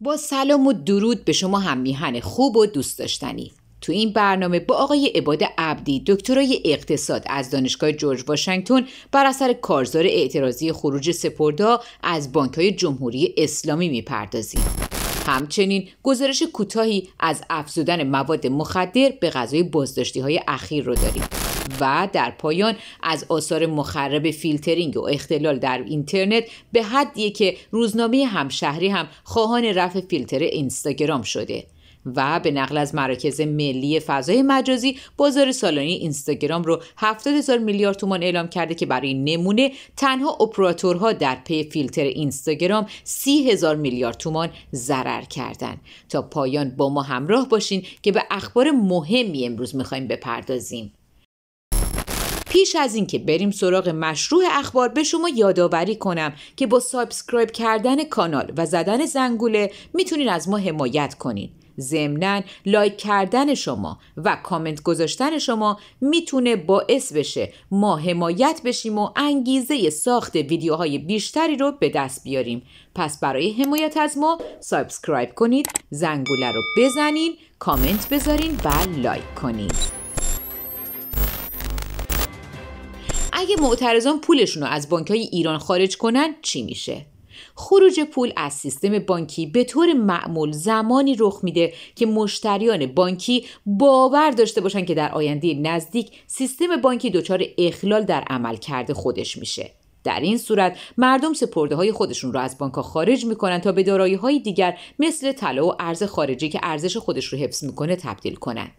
با سلام و درود به شما هم میهن خوب و دوست داشتنی تو این برنامه با آقای عباد عبدی دکترای اقتصاد از دانشگاه جورج واشنگتن بر اثر کارزار اعتراضی خروج سپردا از بانکهای جمهوری اسلامی میپردازیم همچنین گزارش کوتاهی از افزودن مواد مخدر به غذای بازداشتی های اخیر رو داریم و در پایان از آثار مخرب فیلترینگ و اختلال در اینترنت به حدیه که روزنامه همشهری هم خواهان رفع فیلتر اینستاگرام شده و به نقل از مراکز ملی فضای مجازی بازار سالانی اینستاگرام رو 70 هزار میلیارد تومان اعلام کرده که برای نمونه تنها اپراتورها در پی فیلتر اینستاگرام 30 هزار میلیارد تومان ضرر کردند تا پایان با ما همراه باشین که به اخبار مهمی امروز میخوایم بپردازیم پیش از اینکه بریم سراغ مشروع اخبار به شما یادآوری کنم که با سابسکرایب کردن کانال و زدن زنگوله میتونین از ما حمایت کنین ضمنا لایک کردن شما و کامنت گذاشتن شما میتونه باعث بشه ما حمایت بشیم و انگیزه ساخت ویدیوهای بیشتری رو به دست بیاریم پس برای حمایت از ما سابسکرایب کنید زنگوله رو بزنین کامنت بذارین و لایک کنید اگه معترضان پولشون رو از بانک های ایران خارج کنن چی میشه؟ خروج پول از سیستم بانکی به طور معمول زمانی رخ میده که مشتریان بانکی باور داشته باشن که در آینده نزدیک سیستم بانکی دچار اخلال در عمل کرده خودش میشه. در این صورت مردم سپرده های خودشون رو از بانک خارج میکنن تا به دارایی های دیگر مثل طلا و ارز خارجی که ارزش خودش رو حفظ میکنه تبدیل کنند.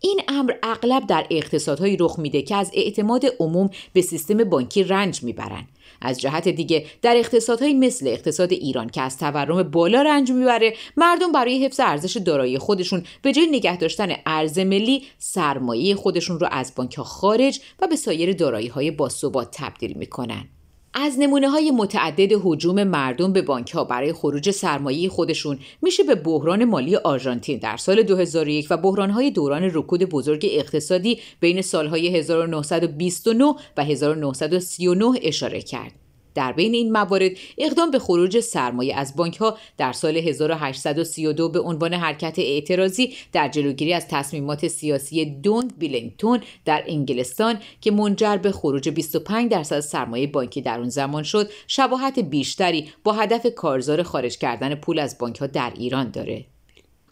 این امر اغلب در اقتصادهایی رخ میده که از اعتماد عموم به سیستم بانکی رنج میبرند از جهت دیگه در اقتصادهایی مثل اقتصاد ایران که از تورم بالا رنج میبره مردم برای حفظ ارزش دارایی خودشون به جای نگه داشتن ارز ملی سرمایه خودشون رو از بانک خارج و به سایر دارایی های باثبات تبدیل میکنن از نمونه های متعدد حجوم مردم به بانک ها برای خروج سرمایه خودشون میشه به بحران مالی آرژانتین در سال 2001 و بحران های دوران رکود بزرگ اقتصادی بین سالهای 1929 و 1939 اشاره کرد. در بین این موارد اقدام به خروج سرمایه از بانک ها در سال 1832 به عنوان حرکت اعتراضی در جلوگیری از تصمیمات سیاسی دونگ بیلینگتون در انگلستان که منجر به خروج 25 درصد سرمایه بانکی در آن زمان شد شباهت بیشتری با هدف کارزار خارج کردن پول از بانک ها در ایران داره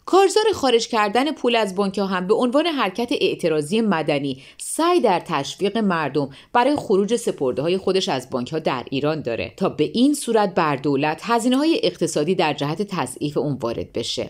کارزار خارج کردن پول از بانک ها هم به عنوان حرکت اعتراضی مدنی سعی در تشویق مردم برای خروج سپرده های خودش از بانک ها در ایران داره تا به این صورت بر دولت هزینه های اقتصادی در جهت تضعیف اون وارد بشه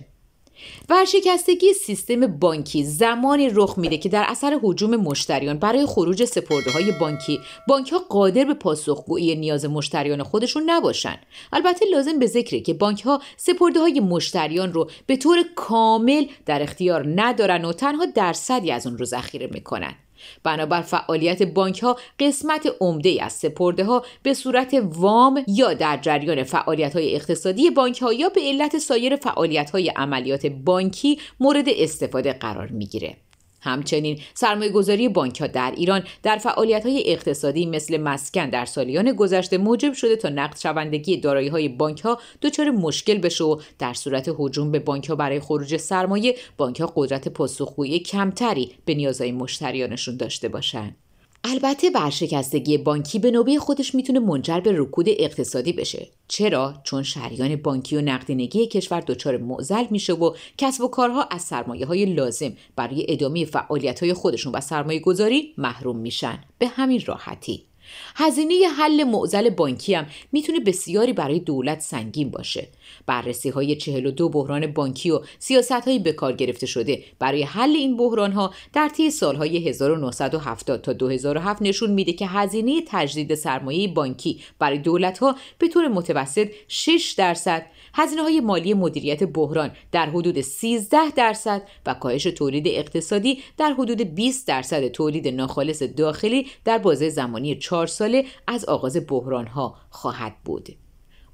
ورشکستگی سیستم بانکی زمانی رخ میده که در اثر حجوم مشتریان برای خروج سپرده های بانکی بانک ها قادر به پاسخگویی نیاز مشتریان خودشون نباشن البته لازم به ذکره که بانک ها سپرده های مشتریان رو به طور کامل در اختیار ندارن و تنها درصدی از اون رو ذخیره میکنن بنابر فعالیت بانک ها قسمت عمده از سپرده ها به صورت وام یا در جریان فعالیت های اقتصادی بانک ها یا به علت سایر فعالیت های عملیات بانکی مورد استفاده قرار میگیره همچنین سرمایه گذاری بانک ها در ایران در فعالیت های اقتصادی مثل مسکن در سالیان گذشته موجب شده تا نقد شوندگی دارایی های بانک ها دچار مشکل بشه و در صورت هجوم به بانک ها برای خروج سرمایه بانک ها قدرت پاسخگویی کمتری به نیازهای مشتریانشون داشته باشند. البته ورشکستگی بانکی به نوبه خودش میتونه منجر به رکود اقتصادی بشه چرا چون شریان بانکی و نقدینگی کشور دچار معضل میشه و کسب و کارها از سرمایه های لازم برای ادامه فعالیت های خودشون و سرمایه گذاری محروم میشن به همین راحتی هزینه حل معضل بانکی هم میتونه بسیاری برای دولت سنگین باشه بررسی های 42 بحران بانکی و سیاست به کار گرفته شده برای حل این بحران ها در طی سالهای 1970 تا 2007 نشون میده که هزینه تجدید سرمایه بانکی برای دولت ها به طور متوسط 6 درصد هزینه های مالی مدیریت بحران در حدود 13 درصد و کاهش تولید اقتصادی در حدود 20 درصد تولید ناخالص داخلی در بازه زمانی 4 ساله از آغاز بحران ها خواهد بود.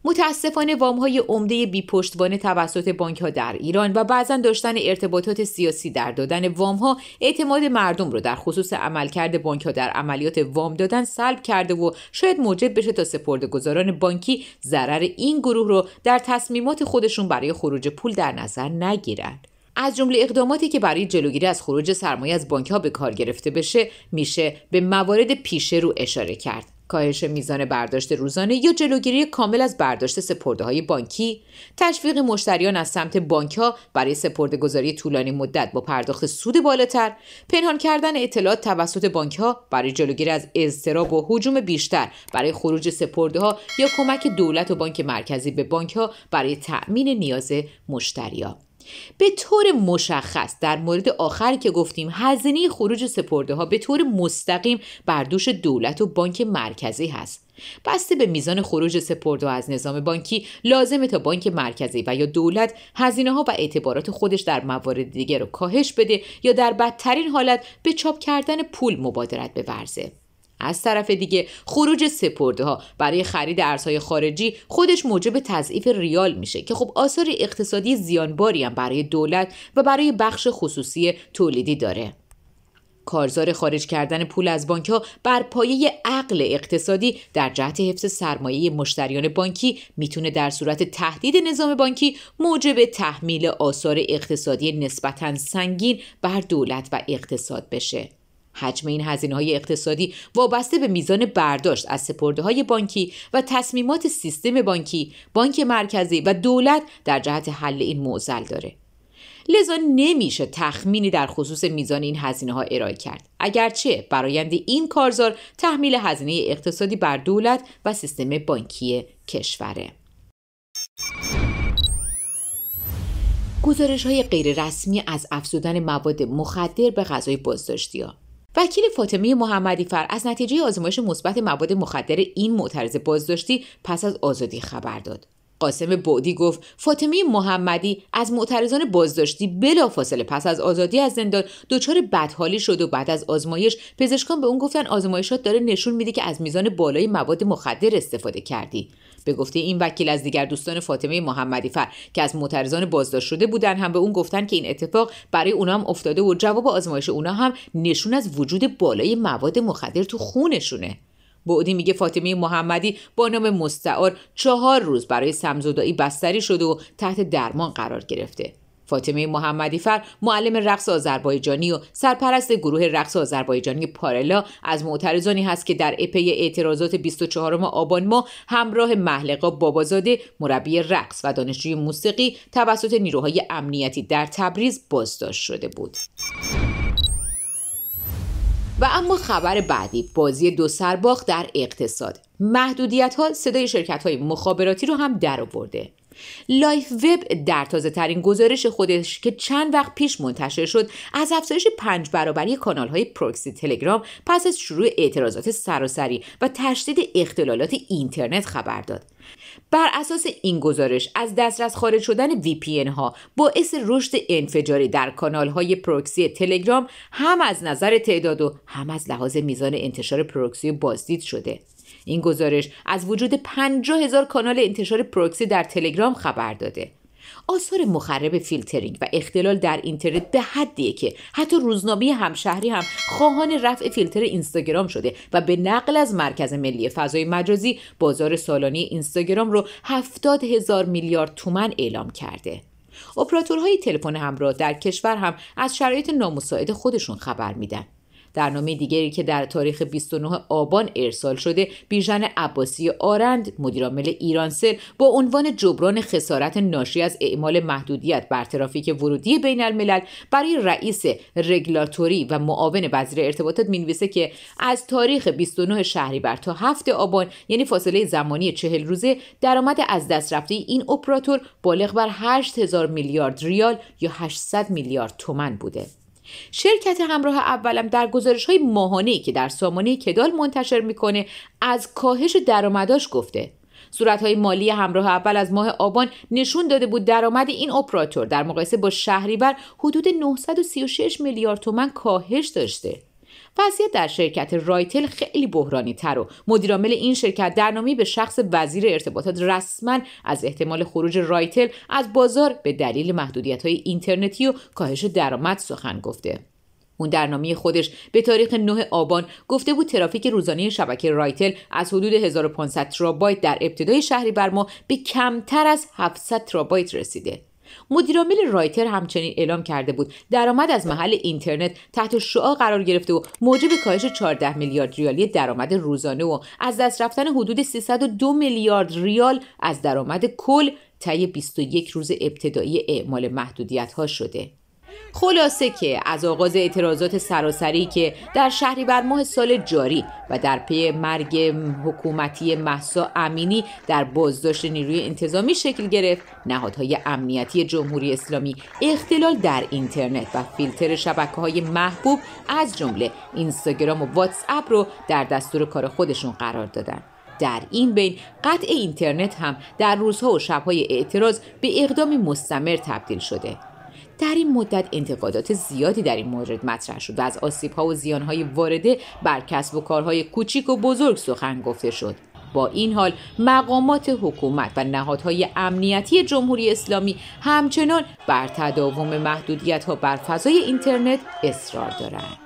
متاسفانه وام های عمده بی پشتوانه توسط بانک ها در ایران و بعضا داشتن ارتباطات سیاسی در دادن وام ها اعتماد مردم رو در خصوص عملکرد بانک ها در عملیات وام دادن سلب کرده و شاید موجب بشه تا سپرده گذاران بانکی ضرر این گروه رو در تصمیمات خودشون برای خروج پول در نظر نگیرند. از جمله اقداماتی که برای جلوگیری از خروج سرمایه از بانک ها به کار گرفته بشه میشه به موارد پیش رو اشاره کرد کاهش میزان برداشت روزانه یا جلوگیری کامل از برداشت سپرده های بانکی تشویق مشتریان از سمت بانک ها برای سپرده گذاری طولانی مدت با پرداخت سود بالاتر پنهان کردن اطلاعات توسط بانک ها برای جلوگیری از اضطراب و حجوم بیشتر برای خروج سپرده ها یا کمک دولت و بانک مرکزی به بانک ها برای تأمین نیاز مشتریان به طور مشخص در مورد آخری که گفتیم هزینه خروج سپرده ها به طور مستقیم بر دوش دولت و بانک مرکزی هست بسته به میزان خروج سپرده از نظام بانکی لازمه تا بانک مرکزی و یا دولت هزینه ها و اعتبارات خودش در موارد دیگر رو کاهش بده یا در بدترین حالت به چاپ کردن پول مبادرت بورزه از طرف دیگه خروج سپرده ها برای خرید ارزهای خارجی خودش موجب تضعیف ریال میشه که خب آثار اقتصادی زیانباری هم برای دولت و برای بخش خصوصی تولیدی داره کارزار خارج کردن پول از بانک ها بر پایه عقل اقتصادی در جهت حفظ سرمایه مشتریان بانکی میتونه در صورت تهدید نظام بانکی موجب تحمیل آثار اقتصادی نسبتا سنگین بر دولت و اقتصاد بشه. حجم این هزینه های اقتصادی وابسته به میزان برداشت از سپرده های بانکی و تصمیمات سیستم بانکی، بانک مرکزی و دولت در جهت حل این معضل داره. لذا نمیشه تخمینی در خصوص میزان این هزینه ها ارائه کرد اگرچه برایند این کارزار تحمیل هزینه اقتصادی بر دولت و سیستم بانکی کشوره گزارش های رسمی از افزودن مواد مخدر به غذای بازداشتی ها وکیل فاطمه محمدی فر از نتیجه آزمایش مثبت مواد مخدر این معترض بازداشتی پس از آزادی خبر داد قاسم بعدی گفت فاطمه محمدی از معترضان بازداشتی بلافاصله پس از آزادی از زندان دچار بدحالی شد و بعد از آزمایش پزشکان به اون گفتن آزمایشات داره نشون میده که از میزان بالای مواد مخدر استفاده کردی به گفته این وکیل از دیگر دوستان فاطمه محمدی فر که از معترضان بازداشت شده بودن هم به اون گفتن که این اتفاق برای اونا هم افتاده و جواب آزمایش اونا هم نشون از وجود بالای مواد مخدر تو خونشونه بعدی میگه فاطمه محمدی با نام مستعار چهار روز برای سمزدایی بستری شده و تحت درمان قرار گرفته فاطمه فر معلم رقص آذربایجانی و سرپرست گروه رقص آذربایجانی پارلا از معترضانی هست که در اپی اعتراضات 24 آبان ما همراه محلقا بابازاده مربی رقص و دانشجوی موسیقی توسط نیروهای امنیتی در تبریز بازداشت شده بود. و اما خبر بعدی بازی دو سرباخ در اقتصاد محدودیت ها صدای شرکت های مخابراتی رو هم در آورده لایف وب در تازه ترین گزارش خودش که چند وقت پیش منتشر شد از افزایش پنج برابری کانال های پروکسی تلگرام پس از شروع اعتراضات سراسری و تشدید اختلالات اینترنت خبر داد بر اساس این گزارش از دسترس خارج شدن VPN ها باعث رشد انفجاری در کانال های پروکسی تلگرام هم از نظر تعداد و هم از لحاظ میزان انتشار پروکسی بازدید شده این گزارش از وجود 50 هزار کانال انتشار پروکسی در تلگرام خبر داده آثار مخرب فیلترینگ و اختلال در اینترنت به حدیه که حتی روزنامه همشهری هم خواهان رفع فیلتر اینستاگرام شده و به نقل از مرکز ملی فضای مجازی بازار سالانی اینستاگرام رو 70 هزار میلیارد تومن اعلام کرده اپراتورهای تلفن همراه در کشور هم از شرایط نامساعد خودشون خبر میدن در نامه دیگری که در تاریخ 29 آبان ارسال شده بیژن عباسی آرند مدیرعامل ایرانسل با عنوان جبران خسارت ناشی از اعمال محدودیت بر ترافیک ورودی بین الملل برای رئیس رگلاتوری و معاون وزیر ارتباطات مینویسه که از تاریخ 29 شهریور تا 7 آبان یعنی فاصله زمانی چهل روزه درآمد از دست رفته این اپراتور بالغ بر 8000 میلیارد ریال یا 800 میلیارد تومن بوده شرکت همراه اولم در گزارش های ماهانه که در سامانه کدال منتشر میکنه از کاهش درآمداش گفته صورت های مالی همراه اول از ماه آبان نشون داده بود درآمد این اپراتور در مقایسه با شهریور حدود 936 میلیارد تومن کاهش داشته وضعیت در شرکت رایتل خیلی بحرانی تر و مدیرعامل این شرکت در به شخص وزیر ارتباطات رسما از احتمال خروج رایتل از بازار به دلیل محدودیت های اینترنتی و کاهش درآمد سخن گفته اون در خودش به تاریخ 9 آبان گفته بود ترافیک روزانه شبکه رایتل از حدود 1500 ترابایت در ابتدای شهری بر ما به کمتر از 700 ترابایت رسیده مدیرعامل رایتر همچنین اعلام کرده بود درآمد از محل اینترنت تحت شعا قرار گرفته و موجب کاهش 14 میلیارد ریالی درآمد روزانه و از دست رفتن حدود 302 میلیارد ریال از درآمد کل طی 21 روز ابتدایی اعمال محدودیت ها شده. خلاصه که از آغاز اعتراضات سراسری که در بر ماه سال جاری و در پی مرگ حکومتی محسا امینی در بازداشت نیروی انتظامی شکل گرفت نهادهای امنیتی جمهوری اسلامی اختلال در اینترنت و فیلتر شبکه های محبوب از جمله اینستاگرام و واتس اپ رو در دستور کار خودشون قرار دادن در این بین قطع اینترنت هم در روزها و شبهای اعتراض به اقدامی مستمر تبدیل شده در این مدت انتقادات زیادی در این مورد مطرح شد و از ها و های وارده بر کسب و کارهای کوچیک و بزرگ سخن گفته شد با این حال مقامات حکومت و نهادهای امنیتی جمهوری اسلامی همچنان بر تداوم محدودیت ها بر فضای اینترنت اصرار دارند.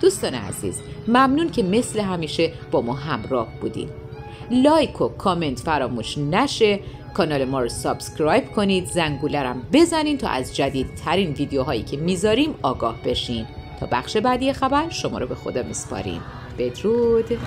دوستان عزیز ممنون که مثل همیشه با ما همراه بودید. لایک و کامنت فراموش نشه کانال ما رو سابسکرایب کنید زنگولرم بزنین تا از جدیدترین ویدیوهایی که میذاریم آگاه بشین تا بخش بعدی خبر شما رو به خدا میسپاریم بدرود